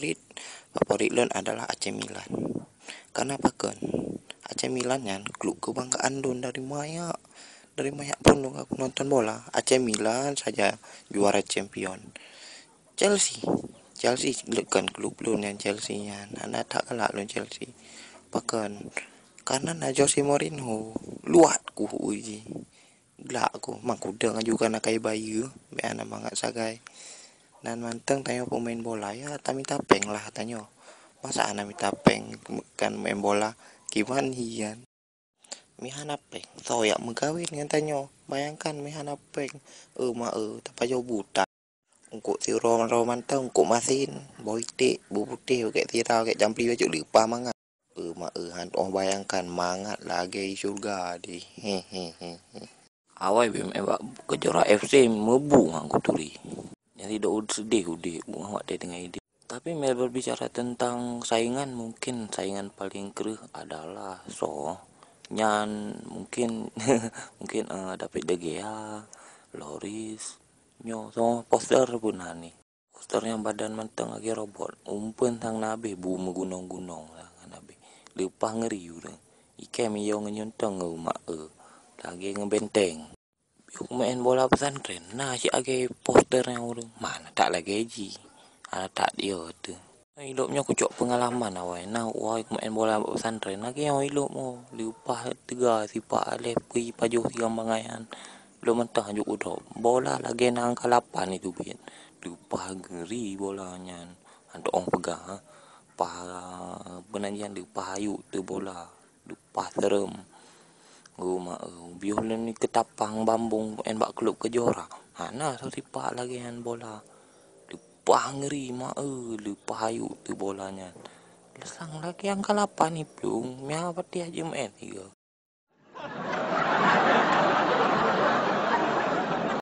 favorit favorit lon adalah AC Milan. Karena apa kan? AC Milan yang klub kebanggaan lon dari maya dari maya pun lon aku nonton bola. AC Milan saja juara champion. Chelsea Chelsea lekan klub lon yang Chelsea yang anda tak kalah lon Chelsea. Apa Karena na Jose Mourinho luat ku uji. Gelak ku mang kuda ngaju kana kai bayu be ana mangat sagai. Nan manteng tanya pemain bola ya tak minta peng lah tanya. Masa anak minta peng kan main bola gimana hian? Mihana peng so ya megawin kan tanya. Bayangkan mihana peng Eh ma eh, tak jauh buta. Ungkuk si roman roman tau ungkuk masin boite bu putih kayak si tau kayak jampi baju lupa mangan. Eh ma eh, hand oh bayangkan mangat lagi surga di hehehe. Awai bim ewak eh, kejora FC mebu ngaku turi. Jadi dah sedih udah muat dia dengan ide. Tapi mel berbicara tentang saingan mungkin saingan paling keruh adalah so nyan mungkin mungkin uh, David Loris, nyo so poster pun hani. Lah yang badan menteng lagi robot. Umpun tang nabi bu menggunung gunung lah kan nabi. Lepas ngeri udah. Ikan miyong nyontong ngumak e. Lagi ngebenteng yuk main bola pesantren nah si poster yang udah mana tak lagi gaji ada ah, tak dia tu hidupnya aku cok pengalaman awal nah wah yuk main bola pesantren nah yang hidup mau lupa tiga si pak alef kui pajuh si gambangayan belum mentah juk udah bola lagi nak angka lapan itu bin lupa geri bolanya untuk ah, orang pegang ha? Ah. pah benar yang lupa ayuk tu bola lupa serem rumah uh, biola ni ketapang bambung en bak klub ke jora ha nah so sipak lagi en bola lupa ngeri mak uh, eh, lupa hayu tu bolanya lesang lagi yang kalapan ni plung mia pati haji mak en